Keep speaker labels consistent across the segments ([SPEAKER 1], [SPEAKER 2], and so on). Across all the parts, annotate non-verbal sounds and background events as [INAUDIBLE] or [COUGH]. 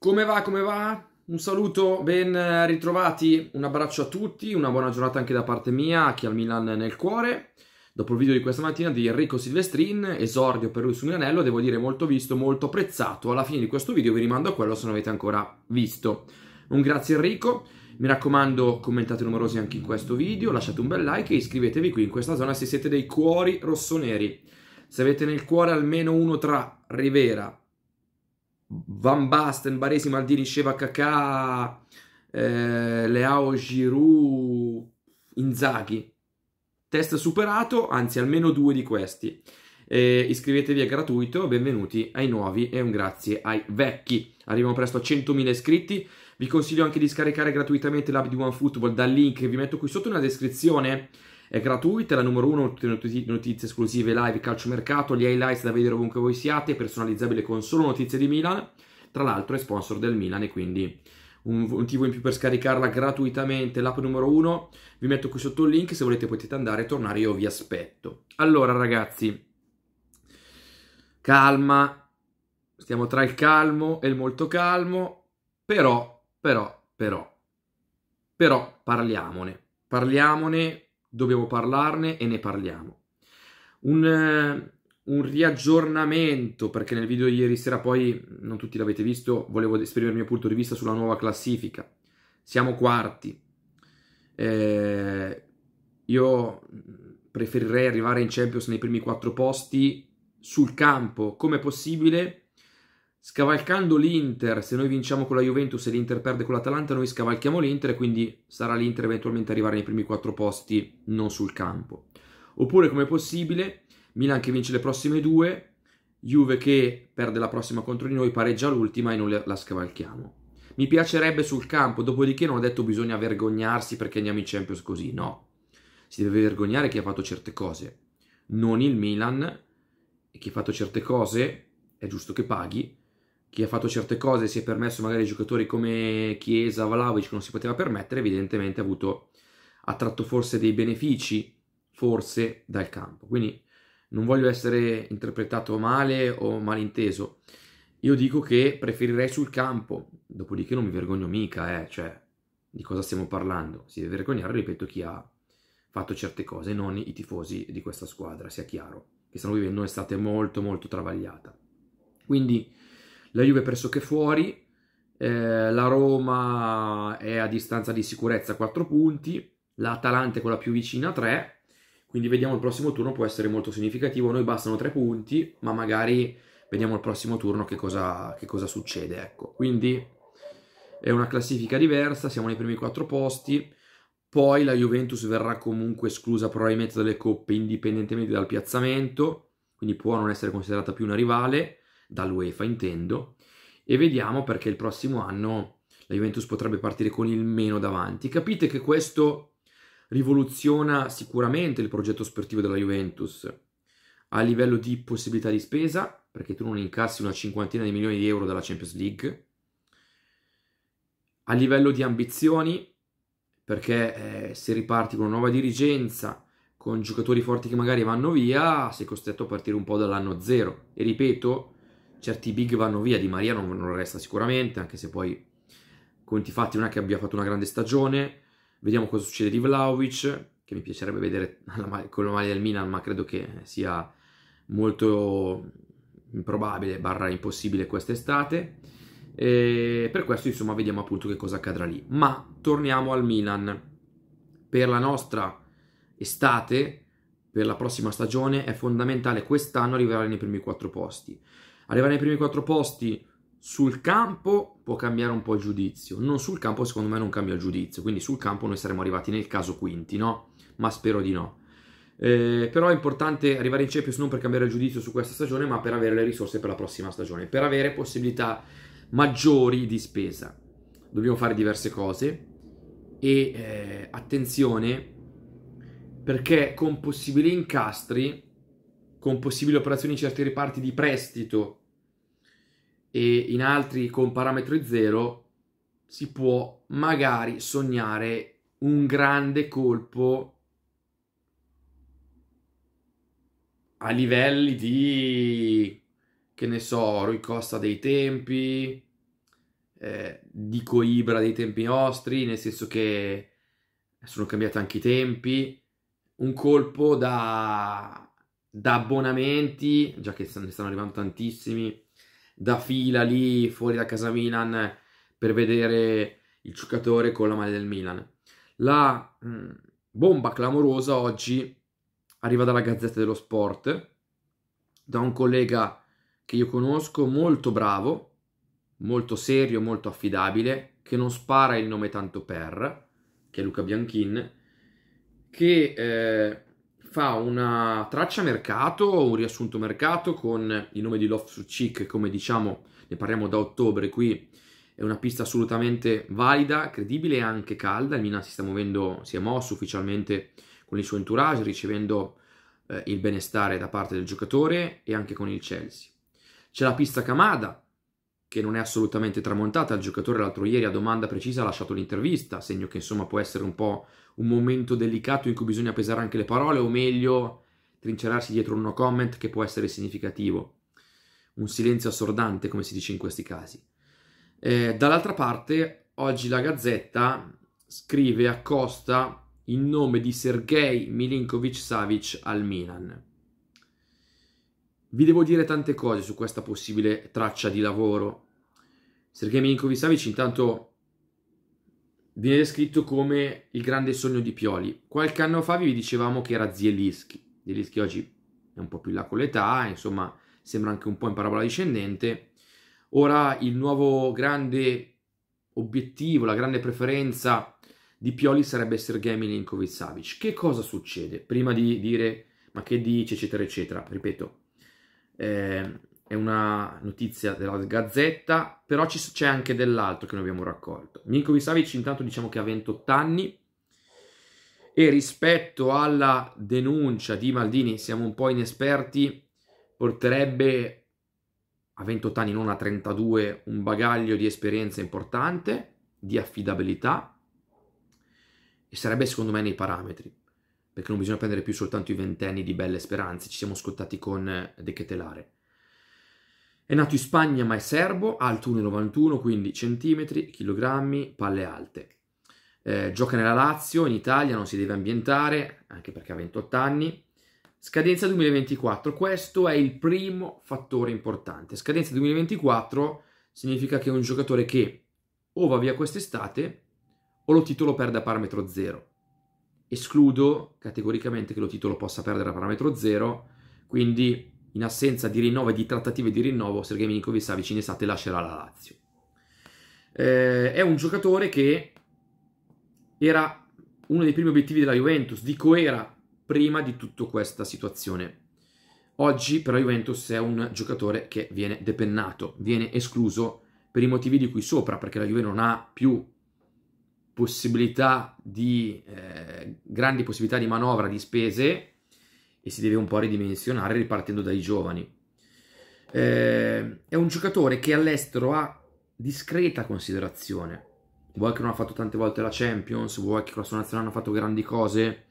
[SPEAKER 1] Come va? Come va? Un saluto, ben eh, ritrovati, un abbraccio a tutti, una buona giornata anche da parte mia, a chi ha il Milan nel cuore. Dopo il video di questa mattina di Enrico Silvestrin, esordio per lui su Milanello, devo dire molto visto, molto apprezzato. Alla fine di questo video vi rimando a quello se non avete ancora visto. Un grazie Enrico, mi raccomando commentate numerosi anche in questo video, lasciate un bel like e iscrivetevi qui in questa zona se siete dei cuori rossoneri. Se avete nel cuore almeno uno tra Rivera, Van Basten, Baresi, Maldini, Sheva Kakà, eh, Leao, Giroud, Inzaghi. Test superato, anzi almeno due di questi. Eh, iscrivetevi è gratuito, benvenuti ai nuovi e un grazie ai vecchi. Arriviamo presto a 100.000 iscritti. Vi consiglio anche di scaricare gratuitamente l'app di OneFootball dal link che vi metto qui sotto nella descrizione è gratuita, è la numero uno, tutte notizie, notizie esclusive live, calciomercato, gli highlights da vedere ovunque voi siate, personalizzabile con solo notizie di Milan, tra l'altro è sponsor del Milan e quindi un, motivo in più per scaricarla gratuitamente, l'app numero uno, vi metto qui sotto il link, se volete potete andare e tornare, io vi aspetto. Allora ragazzi, calma, stiamo tra il calmo e il molto calmo, però, però, però, però parliamone, parliamone dobbiamo parlarne e ne parliamo. Un, eh, un riaggiornamento, perché nel video di ieri sera poi, non tutti l'avete visto, volevo esprimere il mio punto di vista sulla nuova classifica. Siamo quarti. Eh, io preferirei arrivare in Champions nei primi quattro posti sul campo, come possibile, scavalcando l'Inter, se noi vinciamo con la Juventus e l'Inter perde con l'Atalanta, noi scavalchiamo l'Inter e quindi sarà l'Inter eventualmente arrivare nei primi quattro posti, non sul campo. Oppure, come è possibile, Milan che vince le prossime due, Juve che perde la prossima contro di noi, pareggia l'ultima e noi la scavalchiamo. Mi piacerebbe sul campo, dopodiché non ho detto bisogna vergognarsi perché andiamo in Champions così, no. Si deve vergognare chi ha fatto certe cose, non il Milan, e chi ha fatto certe cose è giusto che paghi, chi ha fatto certe cose, si è permesso magari giocatori come Chiesa, Vlaovic che non si poteva permettere, evidentemente ha avuto ha tratto forse dei benefici forse dal campo. Quindi non voglio essere interpretato male o malinteso. Io dico che preferirei sul campo, dopodiché non mi vergogno mica, eh, cioè di cosa stiamo parlando? Si deve vergognare, ripeto, chi ha fatto certe cose, non i tifosi di questa squadra, sia chiaro, che stanno vivendo un'estate molto molto travagliata. Quindi la Juve è pressoché fuori, eh, la Roma è a distanza di sicurezza 4 punti, l'Atalanta è quella più vicina 3, quindi vediamo il prossimo turno può essere molto significativo, noi bastano 3 punti, ma magari vediamo il prossimo turno che cosa, che cosa succede, ecco. Quindi è una classifica diversa, siamo nei primi 4 posti, poi la Juventus verrà comunque esclusa probabilmente dalle coppe indipendentemente dal piazzamento, quindi può non essere considerata più una rivale dall'UEFA intendo, e vediamo perché il prossimo anno la Juventus potrebbe partire con il meno davanti. Capite che questo rivoluziona sicuramente il progetto sportivo della Juventus a livello di possibilità di spesa, perché tu non incassi una cinquantina di milioni di euro dalla Champions League, a livello di ambizioni, perché eh, se riparti con una nuova dirigenza, con giocatori forti che magari vanno via, sei costretto a partire un po' dall'anno zero. E ripeto, certi big vanno via, Di Maria non, non resta sicuramente, anche se poi conti fatti non è che abbia fatto una grande stagione. Vediamo cosa succede di Vlaovic, che mi piacerebbe vedere [LAUGHS] con la maglia del Milan, ma credo che sia molto improbabile, barra impossibile quest'estate. E per questo, insomma, vediamo appunto che cosa accadrà lì. Ma torniamo al Milan. Per la nostra estate, per la prossima stagione, è fondamentale quest'anno arrivare nei primi quattro posti. Arrivare nei primi quattro posti sul campo può cambiare un po' il giudizio, non sul campo secondo me non cambia il giudizio, quindi sul campo noi saremmo arrivati nel caso quinti, no? Ma spero di no. Eh, però è importante arrivare in Champions non per cambiare il giudizio su questa stagione, ma per avere le risorse per la prossima stagione, per avere possibilità maggiori di spesa. Dobbiamo fare diverse cose e eh, attenzione perché con possibili incastri, con possibili operazioni in certi reparti di prestito e in altri con parametri zero si può magari sognare un grande colpo a livelli di che ne so, Rui Costa dei tempi, eh, dico Ibra dei tempi nostri, nel senso che sono cambiati anche i tempi, un colpo da, da abbonamenti, già che ne stanno arrivando tantissimi, da fila lì fuori da casa Milan per vedere il giocatore con la maglia del Milan. La mh, mm, bomba clamorosa oggi arriva dalla Gazzetta dello Sport, da un collega che io conosco, molto bravo, molto serio, molto affidabile, che non spara il nome tanto per, che è Luca Bianchin, che eh, fa una traccia mercato, un riassunto mercato con il nome di Love Su Chic, come diciamo, ne parliamo da ottobre qui. È una pista assolutamente valida, credibile e anche calda. Il Milan si sta muovendo, si è mosso ufficialmente con il suo entourage, ricevendo eh, il benestare da parte del giocatore e anche con il Chelsea. C'è la pista Camada, che non è assolutamente tramontata. Il giocatore l'altro ieri a domanda precisa ha lasciato l'intervista, segno che insomma può essere un po' un momento delicato in cui bisogna pesare anche le parole, o meglio, trincerarsi dietro un no comment che può essere significativo. Un silenzio assordante, come si dice in questi casi. Eh, dall'altra parte, oggi la Gazzetta scrive a costa il nome di Sergei Milinkovic Savic al Milan. Vi devo dire tante cose su questa possibile traccia di lavoro. Sergei Milinkovic Savic intanto viene descritto come il grande sogno di Pioli. Qualche anno fa vi dicevamo che era Zielinski. Zielinski oggi è un po' più in là con l'età, insomma, sembra anche un po' in parabola discendente. Ora il nuovo grande obiettivo, la grande preferenza di Pioli sarebbe Sergei Milinkovic Savic. Che cosa succede? Prima di dire ma che dice, eccetera, eccetera, ripeto, eh, è una notizia della Gazzetta, però c'è anche dell'altro che noi abbiamo raccolto. Minkovic Visavic intanto diciamo che ha 28 anni e rispetto alla denuncia di Maldini, siamo un po' inesperti, porterebbe a 28 anni, non a 32, un bagaglio di esperienza importante, di affidabilità e sarebbe secondo me nei parametri perché non bisogna prendere più soltanto i ventenni di belle speranze, ci siamo scottati con De Chetelare è nato in Spagna ma è serbo, alto 1,91, quindi centimetri, chilogrammi, palle alte. Eh, gioca nella Lazio, in Italia non si deve ambientare, anche perché ha 28 anni. Scadenza 2024, questo è il primo fattore importante. Scadenza 2024 significa che è un giocatore che o va via quest'estate o lo titolo perde a parametro zero. Escludo categoricamente che lo titolo possa perdere a parametro zero, quindi in assenza di rinnovo e di trattative di rinnovo, Sergei Milinkovic Savic in estate lascerà la Lazio. Eh, è un giocatore che era uno dei primi obiettivi della Juventus, dico era prima di tutta questa situazione. Oggi per la Juventus è un giocatore che viene depennato, viene escluso per i motivi di qui sopra, perché la Juve non ha più possibilità di eh, grandi possibilità di manovra di spese e si deve un po' ridimensionare ripartendo dai giovani. Eh, è un giocatore che all'estero ha discreta considerazione. Vuoi che non ha fatto tante volte la Champions, vuoi che con la sua nazionale non ha fatto grandi cose.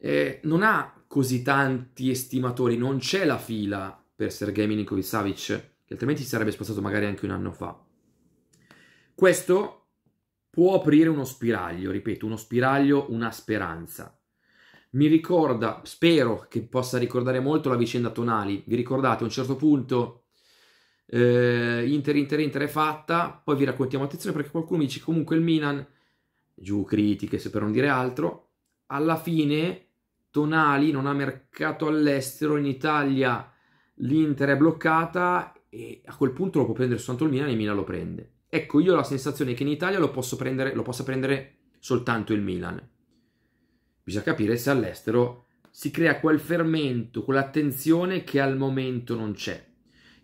[SPEAKER 1] Eh, non ha così tanti estimatori, non c'è la fila per Sergei Milinkovic Savic, che altrimenti si sarebbe spostato magari anche un anno fa. Questo può aprire uno spiraglio, ripeto, uno spiraglio, una speranza. Mi ricorda, spero che possa ricordare molto la vicenda Tonali. Vi ricordate, a un certo punto eh, Inter, Inter, Inter è fatta, poi vi raccontiamo attenzione perché qualcuno mi dice comunque il Milan, giù critiche se per non dire altro, alla fine Tonali non ha mercato all'estero, in Italia l'Inter è bloccata e a quel punto lo può prendere soltanto il Milan e il Milan lo prende. Ecco, io ho la sensazione che in Italia lo, prendere, lo possa prendere soltanto il Milan. Bisogna capire se all'estero si crea quel fermento, quell'attenzione che al momento non c'è.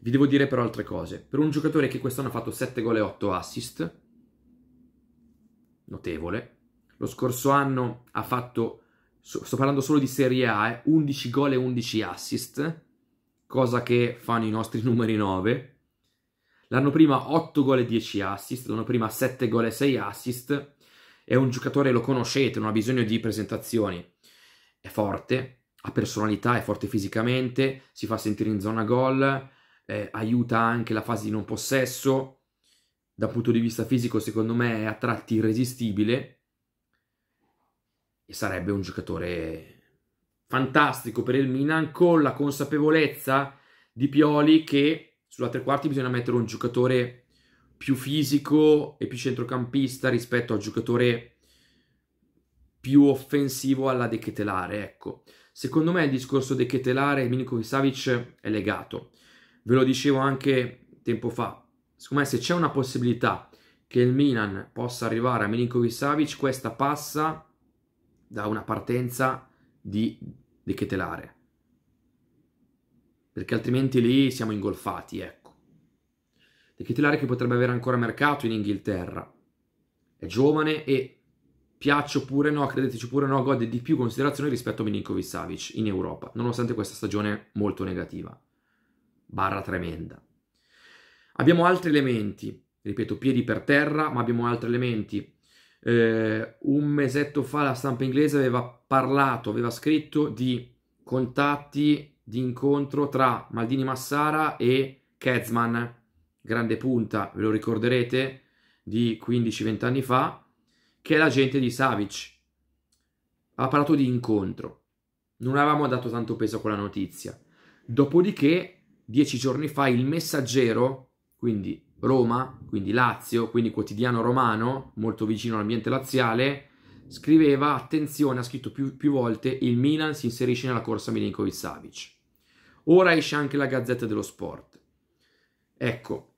[SPEAKER 1] Vi devo dire però altre cose. Per un giocatore che quest'anno ha fatto 7 gol e 8 assist, notevole. Lo scorso anno ha fatto, sto parlando solo di Serie A, eh, 11 gol e 11 assist, cosa che fanno i nostri [LAUGHS] numeri 9. L'anno prima 8 gol e 10 assist, l'anno prima 7 gol e 6 assist, è un giocatore, lo conoscete, non ha bisogno di presentazioni. È forte, ha personalità, è forte fisicamente, si fa sentire in zona gol, eh, aiuta anche la fase di non possesso. Dal punto di vista fisico, secondo me, è a tratti irresistibile e sarebbe un giocatore fantastico per il Milan con la consapevolezza di Pioli che sulla tre quarti bisogna mettere un giocatore più fisico e più centrocampista rispetto al giocatore più offensivo alla Dechetelare, ecco. Secondo me il discorso Dechetelare e Milinkovic Savic è legato. Ve lo dicevo anche tempo fa. Secondo me se c'è una possibilità che il Milan possa arrivare a Milinkovic Savic, questa passa da una partenza di Dechetelare. Perché altrimenti lì siamo ingolfati, ecco di titolare che potrebbe avere ancora mercato in Inghilterra. È giovane e piaccio pure no, credeteci pure no, gode di più considerazione rispetto a Milinkovic Savic in Europa, nonostante questa stagione molto negativa, barra tremenda. Abbiamo altri elementi, ripeto, piedi per terra, ma abbiamo altri elementi. Eh, un mesetto fa la stampa inglese aveva parlato, aveva scritto di contatti di incontro tra Maldini Massara e Kezman, grande punta, ve lo ricorderete, di 15-20 anni fa, che è l'agente di Savic. Ha parlato di incontro. Non avevamo dato tanto peso a quella notizia. Dopodiché, dieci giorni fa, il messaggero, quindi Roma, quindi Lazio, quindi quotidiano romano, molto vicino all'ambiente laziale, scriveva, attenzione, ha scritto più, più volte, il Milan si inserisce nella corsa Milinkovic-Savic. Ora esce anche la Gazzetta dello Sport. Ecco,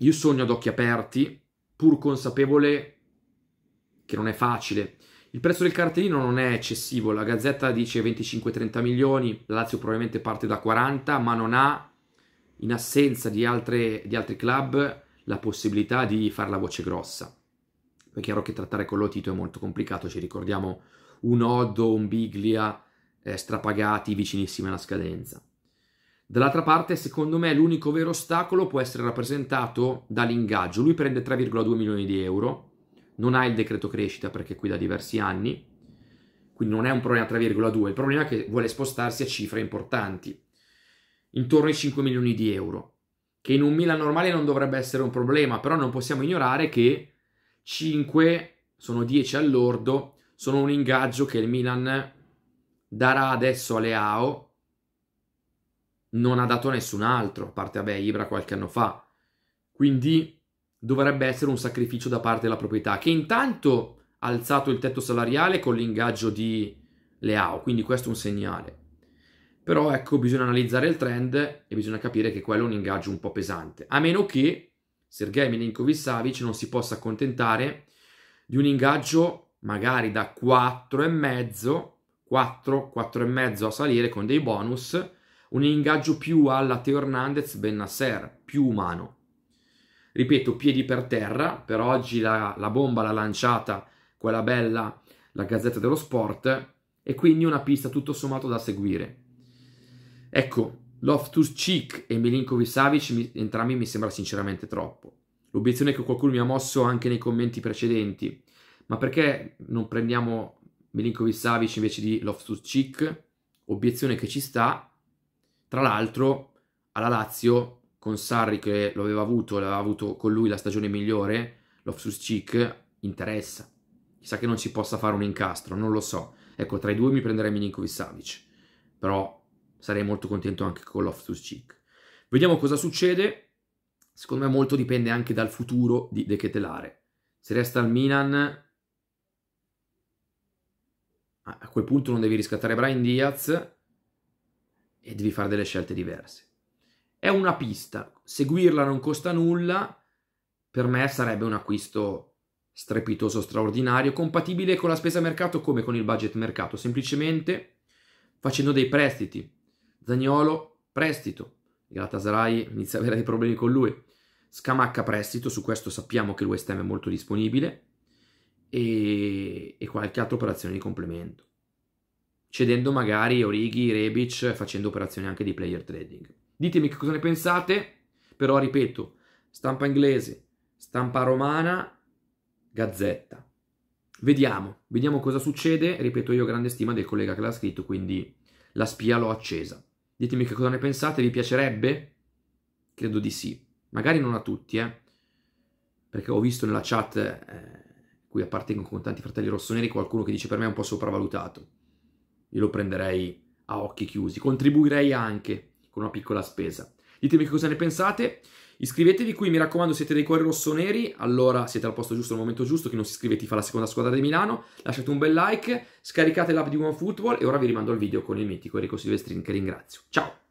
[SPEAKER 1] io sogno ad occhi aperti, pur consapevole che non è facile. Il prezzo del cartellino non è eccessivo, la Gazzetta dice 25-30 milioni, la Lazio probabilmente parte da 40, ma non ha, in assenza di, altre, di altri club, la possibilità di fare la voce grossa. È chiaro che trattare con Lotito è molto complicato, ci ricordiamo un Oddo, un Biglia eh, strapagati, vicinissimi alla scadenza. Dall'altra parte, secondo me, l'unico vero ostacolo può essere rappresentato dall'ingaggio. Lui prende 3,2 milioni di euro, non ha il decreto crescita perché è qui da diversi anni, quindi non è un problema 3,2, il problema è che vuole spostarsi a cifre importanti, intorno ai 5 milioni di euro, che in un Milan normale non dovrebbe essere un problema, però non possiamo ignorare che 5 sono 10 all'ordo, sono un ingaggio che il Milan darà adesso a Leao non ha dato nessun altro, a parte vabbè, Ibra qualche anno fa. Quindi dovrebbe essere un sacrificio da parte della proprietà, che intanto ha alzato il tetto salariale con l'ingaggio di Leao, quindi questo è un segnale. Però ecco, bisogna analizzare il trend e bisogna capire che quello è un ingaggio un po' pesante, a meno che Sergei Milinkovic Savic non si possa accontentare di un ingaggio magari da 4,5, 4, 4,5 a salire con dei bonus un ingaggio più alla Teo Hernandez Ben Nasser, più umano. Ripeto, piedi per terra, per oggi la, la bomba l'ha lanciata quella bella, la Gazzetta dello Sport, e quindi una pista tutto sommato da seguire. Ecco, Loftus Cheek e Milinkovic Savic, entrambi mi sembra sinceramente troppo. L'obiezione che qualcuno mi ha mosso anche nei commenti precedenti, ma perché non prendiamo Milinkovic Savic invece di Loftus Cheek? Obiezione che ci sta, tra l'altro, alla Lazio, con Sarri che lo aveva avuto, l'aveva avuto con lui la stagione migliore, l'Offsus Cheek, interessa. Chissà che non ci possa fare un incastro, non lo so. Ecco, tra i due mi prenderei Milinkovic Savic, però sarei molto contento anche con l'Offsus Cheek. Vediamo cosa succede. Secondo me molto dipende anche dal futuro di De Ketelare. Se resta al Milan, a quel punto non devi riscattare Brian Diaz e devi fare delle scelte diverse. È una pista, seguirla non costa nulla, per me sarebbe un acquisto strepitoso, straordinario, compatibile con la spesa mercato come con il budget mercato, semplicemente facendo dei prestiti. Zagnolo, prestito. Galatasaray inizia ad avere dei problemi con lui. Scamacca prestito, su questo sappiamo che l'USTM è molto disponibile, e, e qualche altra operazione di complemento cedendo magari Origi, Rebic, facendo operazioni anche di player trading. Ditemi che cosa ne pensate, però ripeto, stampa inglese, stampa romana, gazzetta. Vediamo, vediamo cosa succede, ripeto io ho grande stima del collega che l'ha scritto, quindi la spia l'ho accesa. Ditemi che cosa ne pensate, vi piacerebbe? Credo di sì, magari non a tutti, eh? perché ho visto nella chat, eh, cui appartengo con tanti fratelli rossoneri, qualcuno che dice per me è un po' sopravvalutato io lo prenderei a occhi chiusi, contribuirei anche con una piccola spesa. Ditemi che cosa ne pensate, iscrivetevi qui, mi raccomando siete dei cuori rossoneri, allora siete al posto giusto al momento giusto, chi non si iscrive ti fa la seconda squadra di Milano, lasciate un bel like, scaricate l'app di OneFootball e ora vi rimando al video con il mitico Enrico Silvestrin che ringrazio. Ciao!